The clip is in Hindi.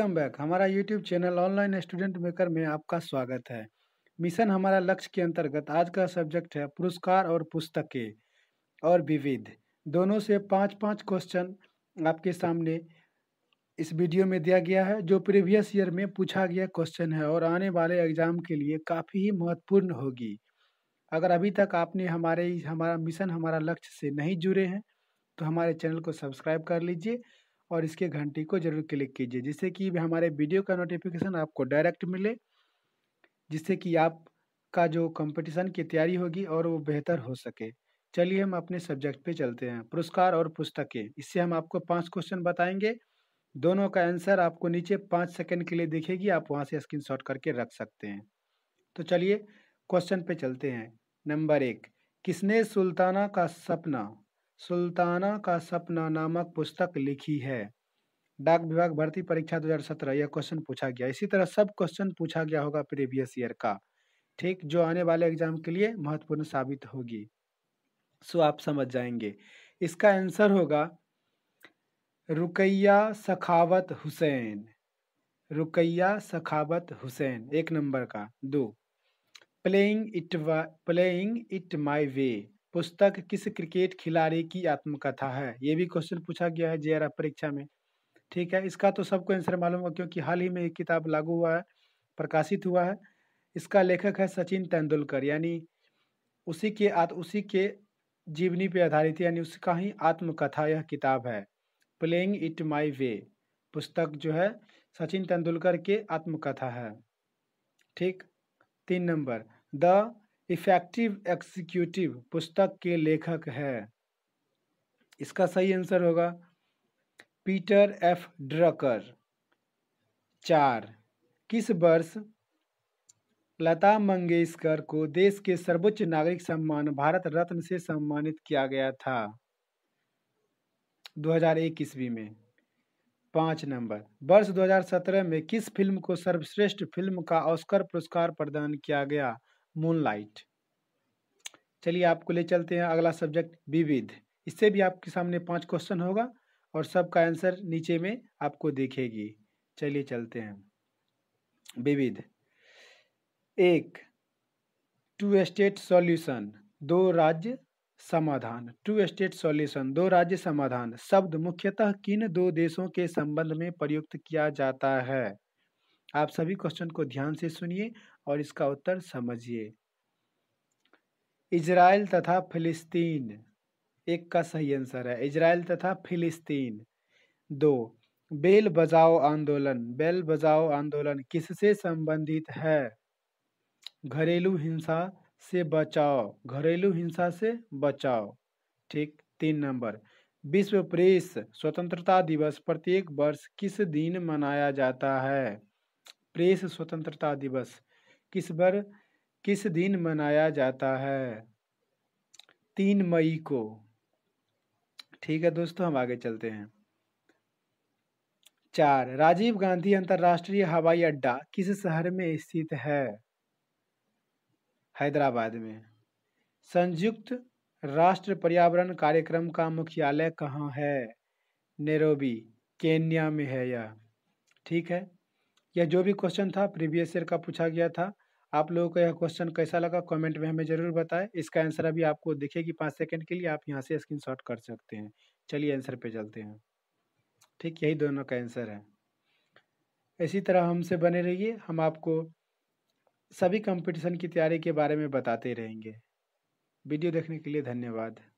वेलकम बैक हमारा YouTube channel online student maker में आपका स्वागत है मिशन हमारा लक्ष्य के अंतर्गत आज का सब्जेक्ट है पुरस्कार और पुस्तकें और विविध दोनों से पाँच पाँच क्वेश्चन आपके सामने इस वीडियो में दिया गया है जो प्रीवियस ईयर में पूछा गया क्वेश्चन है और आने वाले एग्जाम के लिए काफ़ी ही महत्वपूर्ण होगी अगर अभी तक आपने हमारे हमारा मिशन हमारा लक्ष्य से नहीं जुड़े हैं तो हमारे चैनल को सब्सक्राइब कर लीजिए और इसके घंटी को जरूर क्लिक कीजिए जिससे कि हमारे वीडियो का नोटिफिकेशन आपको डायरेक्ट मिले जिससे कि आपका जो कंपटीशन की तैयारी होगी और वो बेहतर हो सके चलिए हम अपने सब्जेक्ट पे चलते हैं पुरस्कार और पुस्तकें इससे हम आपको पांच क्वेश्चन बताएंगे दोनों का आंसर आपको नीचे पाँच सेकंड के लिए दिखेगी आप वहाँ से स्क्रीन करके रख सकते हैं तो चलिए क्वेश्चन पे चलते हैं नंबर एक किसने सुल्ताना का सपना सुल्ताना का सपना नामक पुस्तक लिखी है डाक विभाग भर्ती परीक्षा 2017 यह क्वेश्चन पूछा गया इसी तरह सब क्वेश्चन पूछा गया होगा प्रीवियस ईयर का ठीक जो आने वाले एग्जाम के लिए महत्वपूर्ण साबित होगी सो आप समझ जाएंगे इसका आंसर होगा रुकैया सखावत हुसैन रुकैया सखावत हुसैन एक नंबर का दो playing it playing it my way पुस्तक किस क्रिकेट खिलाड़ी की आत्मकथा है ये भी क्वेश्चन पूछा गया है जे परीक्षा में ठीक है इसका तो सबको आंसर मालूम होगा क्योंकि हाल ही में ये किताब लागू हुआ है प्रकाशित हुआ है इसका लेखक है सचिन तेंदुलकर यानी उसी के आत उसी के जीवनी पे आधारित यानी उसका ही आत्मकथा यह किताब है प्लेइंग इट माई वे पुस्तक जो है सचिन तेंदुलकर के आत्मकथा है ठीक तीन नंबर द इफेक्टिव एक्सिक्यूटिव पुस्तक के लेखक है इसका सही आंसर होगा पीटर एफ ड्रकर चार किस वर्ष लता मंगेशकर को देश के सर्वोच्च नागरिक सम्मान भारत रत्न से सम्मानित किया गया था 2001 ईस्वी में पाँच नंबर वर्ष 2017 में किस फिल्म को सर्वश्रेष्ठ फिल्म का ऑस्कर पुरस्कार प्रदान किया गया मूनलाइट चलिए आपको ले चलते हैं अगला सब्जेक्ट विविध इससे भी आपके सामने पांच क्वेश्चन होगा और सबका आंसर नीचे में आपको देखेगी चलिए चलते हैं विविध एक टू स्टेट सॉल्यूशन दो राज्य समाधान टू स्टेट सॉल्यूशन दो राज्य समाधान शब्द मुख्यतः किन दो देशों के संबंध में प्रयुक्त किया जाता है आप सभी क्वेश्चन को ध्यान से सुनिए और इसका उत्तर समझिए इजराइल तथा फिलिस्तीन एक का सही आंसर है इजराइल तथा फिलिस्तीन दो बेल बजाओ आंदोलन बेल बजाओ आंदोलन किससे संबंधित है घरेलू हिंसा से बचाओ घरेलू हिंसा से बचाओ ठीक तीन नंबर विश्व प्रेस स्वतंत्रता दिवस प्रत्येक वर्ष किस दिन मनाया जाता है प्रेस स्वतंत्रता दिवस किस बार किस दिन मनाया जाता है तीन मई को ठीक है दोस्तों हम आगे चलते हैं चार राजीव गांधी अंतर्राष्ट्रीय हवाई अड्डा किस शहर में स्थित है हैदराबाद में संयुक्त राष्ट्र पर्यावरण कार्यक्रम का मुख्यालय कहाँ है नेरोबी केन्या में है यह ठीक है यह जो भी क्वेश्चन था प्रीवियस ईयर का पूछा गया था आप लोगों को यह क्वेश्चन कैसा लगा कमेंट में हमें ज़रूर बताएं इसका आंसर अभी आपको दिखेगी पाँच सेकंड के लिए आप यहाँ से स्क्रीनशॉट कर सकते हैं चलिए आंसर पे चलते हैं ठीक यही दोनों का आंसर है इसी तरह हमसे बने रहिए हम आपको सभी कंपटीशन की तैयारी के बारे में बताते रहेंगे वीडियो देखने के लिए धन्यवाद